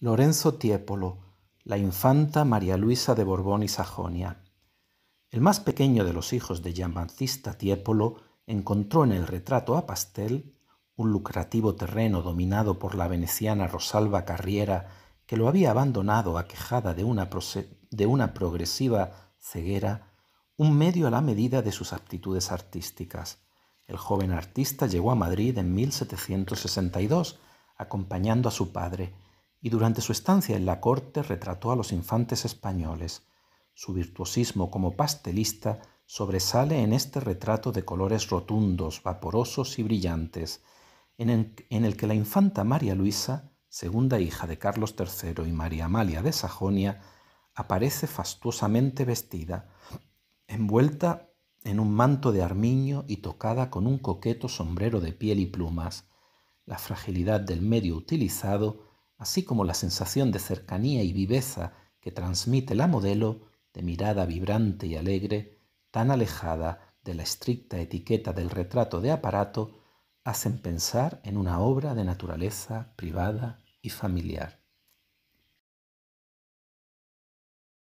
Lorenzo Tiepolo, la infanta María Luisa de Borbón y Sajonia. El más pequeño de los hijos de Giambattista Tiepolo encontró en el retrato a pastel un lucrativo terreno dominado por la veneciana Rosalba Carriera, que lo había abandonado aquejada de de una progresiva ceguera, un medio a la medida de sus aptitudes artísticas. El joven artista llegó a Madrid en 1762, acompañando a su padre, y durante su estancia en la corte retrató a los infantes españoles. Su virtuosismo como pastelista sobresale en este retrato de colores rotundos, vaporosos y brillantes, en el, que la infanta María Luisa, segunda hija de Carlos III y María Amalia de Sajonia, aparece fastuosamente vestida, envuelta en un manto de armiño y tocada con un coqueto sombrero de piel y plumas. La fragilidad del medio utilizado así como la sensación de cercanía y viveza que transmite la modelo, de mirada vibrante y alegre, tan alejada de la estricta etiqueta del retrato de aparato, hacen pensar en una obra de naturaleza privada y familiar.